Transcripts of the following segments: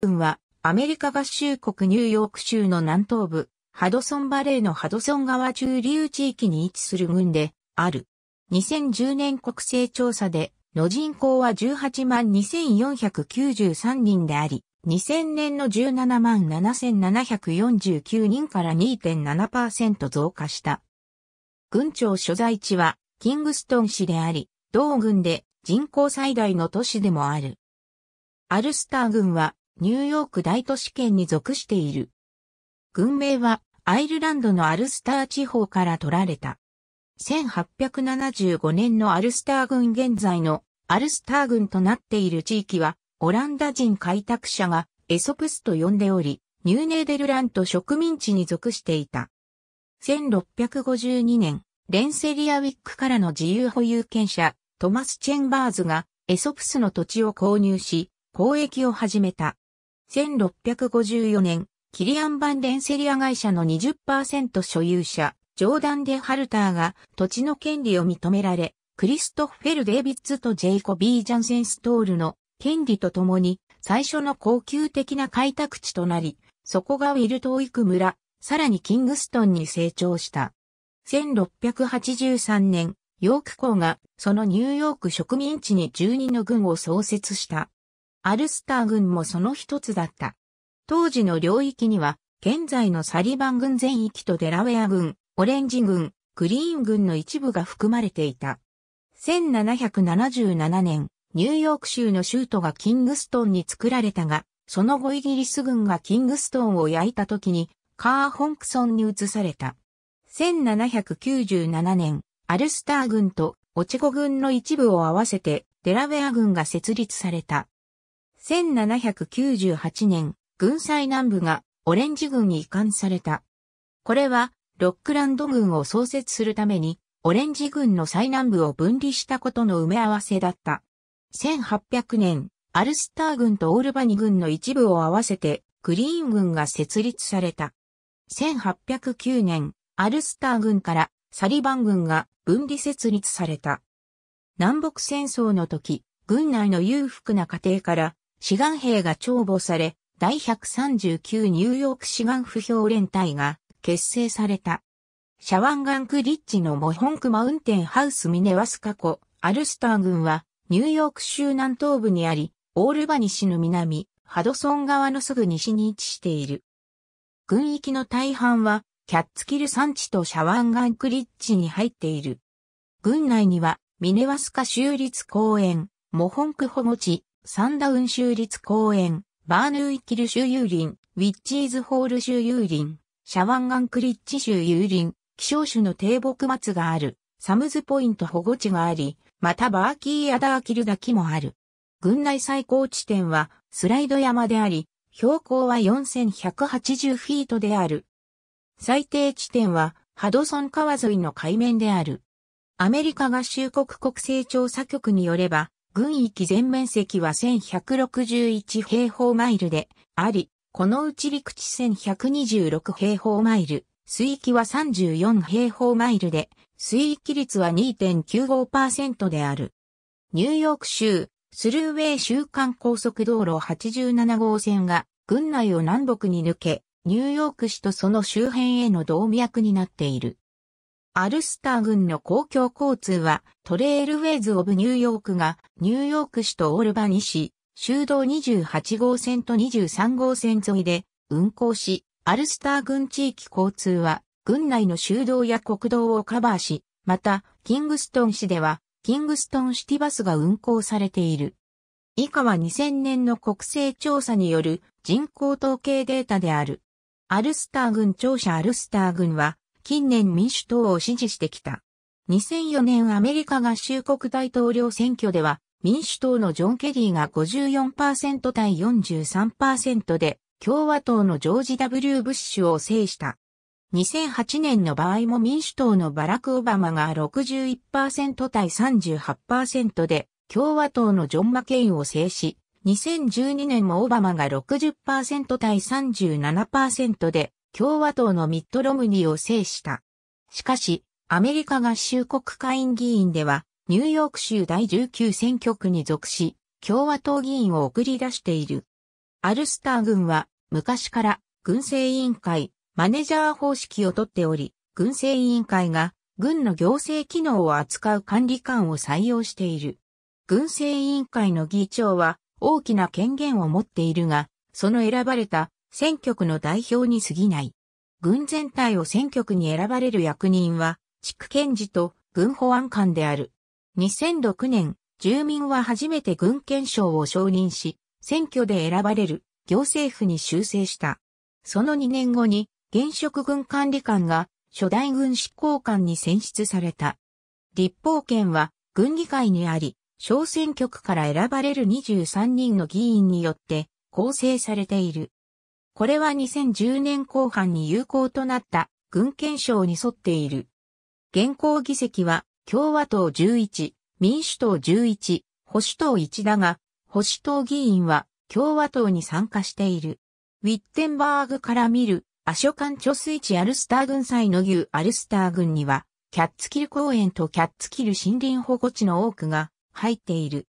軍はアメリカ合衆国ニューヨーク州の南東部、ハドソンバレーのハドソン川中流地域に位置する軍である。2010年国勢調査で、の人口は18万2493人であり、2000年の17万7749人から2.7%増加した。軍庁所在地はキングストン市であり、同軍で人口最大の都市でもある。アルスター軍はニューヨーク大都市圏に属している。軍名はアイルランドのアルスター地方から取られた。1875年のアルスター軍現在のアルスター軍となっている地域はオランダ人開拓者がエソプスと呼んでおり、ニューネーデルラント植民地に属していた。1652年、レンセリアウィックからの自由保有権者、トマス・チェンバーズがエソプスの土地を購入し、交易を始めた。1654年、キリアン・バンデンセリア会社の20%所有者、ジョーダン・デ・ハルターが土地の権利を認められ、クリストフェル・デイビッツとジェイコビー・ジャンセン・ストールの権利とともに最初の高級的な開拓地となり、そこがウィルトウイク村、さらにキングストンに成長した。1683年、ヨーク港がそのニューヨーク植民地に12の軍を創設した。アルスター軍もその一つだった。当時の領域には、現在のサリバン軍全域とデラウェア軍、オレンジ軍、グリーン軍の一部が含まれていた。1777年、ニューヨーク州の州都がキングストンに作られたが、その後イギリス軍がキングストンを焼いた時に、カー・ホンクソンに移された。1797年、アルスター軍とオチコ軍の一部を合わせて、デラウェア軍が設立された。1798年、軍祭南部がオレンジ軍に移管された。これは、ロックランド軍を創設するために、オレンジ軍の最南部を分離したことの埋め合わせだった。1800年、アルスター軍とオールバニ軍の一部を合わせて、グリーン軍が設立された。1809年、アルスター軍からサリバン軍が分離設立された。南北戦争の時、軍内の裕福な家庭から志願兵が重簿され、第139ニューヨーク志願不評連隊が結成された。シャワンガンクリッチのモホンクマウンテンハウスミネワスカ湖、アルスター郡はニューヨーク州南東部にあり、オールバニ市の南、ハドソン川のすぐ西に位置している。軍域の大半はキャッツキル山地とシャワンガンクリッチに入っている。郡内にはミネワスカ州立公園、モホンク保護地、サンダウン州立公園、バーヌーイキル州有林、ウィッチーズホール州有林、シャワンガンクリッチ州有林、希少種の低木松がある、サムズポイント保護地があり、またバーキーアダーキル滝もある。郡内最高地点はスライド山であり、標高は4180フィートである。最低地点はハドソン川沿いの海面である。アメリカ合衆国国勢調査局によれば、軍域全面積は1161平方マイルであり、このうち陸地1126平方マイル、水域は34平方マイルで、水域率は2.95%である。ニューヨーク州、スルーウェイ週間高速道路87号線が、軍内を南北に抜け、ニューヨーク市とその周辺への動脈になっている。アルスター郡の公共交通はトレイルウェイズ・オブ・ニューヨークがニューヨーク市とオールバニ市、州道28号線と23号線沿いで運行し、アルスター郡地域交通は郡内の州道や国道をカバーし、またキングストン市ではキングストンシティバスが運行されている。以下は2000年の国勢調査による人口統計データである。アルスター郡庁舎アルスター郡は近年民主党を支持してきた。2004年アメリカ合衆国大統領選挙では、民主党のジョン・ケリーが54%対43%で、共和党のジョージ・ W・ ブッシュを制した。2008年の場合も民主党のバラク・オバマが61%対38%で、共和党のジョン・マケインを制し、2012年もオバマが60%対37%で、共和党のミッド・ロムニーを制した。しかし、アメリカ合衆国会院議員では、ニューヨーク州第19選挙区に属し、共和党議員を送り出している。アルスター軍は、昔から軍政委員会、マネジャー方式をとっており、軍政委員会が軍の行政機能を扱う管理官を採用している。軍政委員会の議長は大きな権限を持っているが、その選ばれた選挙区の代表に過ぎない。軍全体を選挙区に選ばれる役人は、地区検事と軍保安官である。2006年、住民は初めて軍憲章を承認し、選挙で選ばれる行政府に修正した。その2年後に、現職軍管理官が初代軍執行官に選出された。立法権は軍議会にあり、小選挙区から選ばれる23人の議員によって構成されている。これは2010年後半に有効となった軍憲章に沿っている。現行議席は共和党11、民主党11、保守党1だが、保守党議員は共和党に参加している。ウィッテンバーグから見る、アショカンチョスイチアルスター軍祭の牛アルスター軍には、キャッツキル公園とキャッツキル森林保護地の多くが入っている。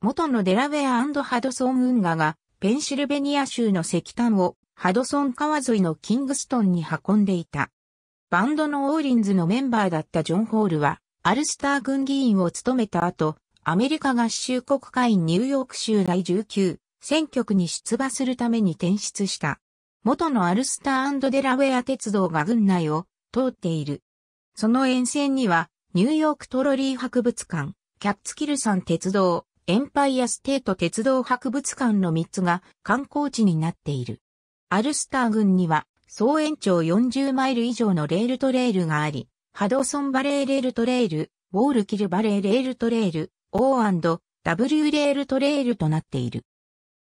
元のデラウェアハドソン運河がペンシルベニア州の石炭をハドソン川沿いのキングストンに運んでいた。バンドのオーリンズのメンバーだったジョン・ホールは、アルスター軍議員を務めた後、アメリカ合衆国会ニューヨーク州第19選挙区に出馬するために転出した。元のアルスターデラウェア鉄道が軍内を通っている。その沿線には、ニューヨークトロリー博物館、キャッツキルン鉄道、エンパイアステート鉄道博物館の3つが観光地になっている。アルスター郡には総延長40マイル以上のレールトレイルがあり、ハドソンバレーレールトレイル、ウォールキルバレーレールトレイル、O&W レールトレイルとなっている。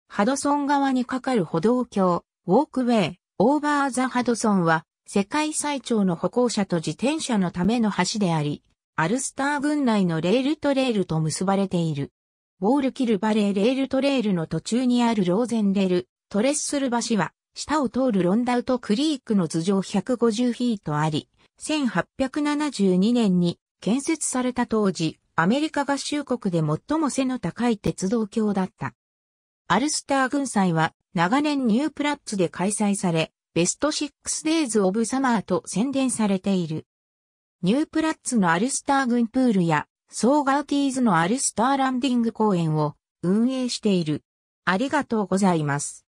ハドソン側に架かる歩道橋、ウォークウェイ、オーバーザ・ハドソンは、世界最長の歩行者と自転車のための橋であり、アルスター郡内のレールトレイルと結ばれている。ウォールキルバレーレールトレイルの途中にあるローゼンレル、トレッスル橋は、下を通るロンダウトクリークの頭上150フィートあり、1872年に建設された当時、アメリカ合衆国で最も背の高い鉄道橋だった。アルスター軍祭は長年ニュープラッツで開催され、ベスト 6days of s u m と宣伝されている。ニュープラッツのアルスター軍プールや、ソーガーティーズのアルスターランディング公園を運営している。ありがとうございます。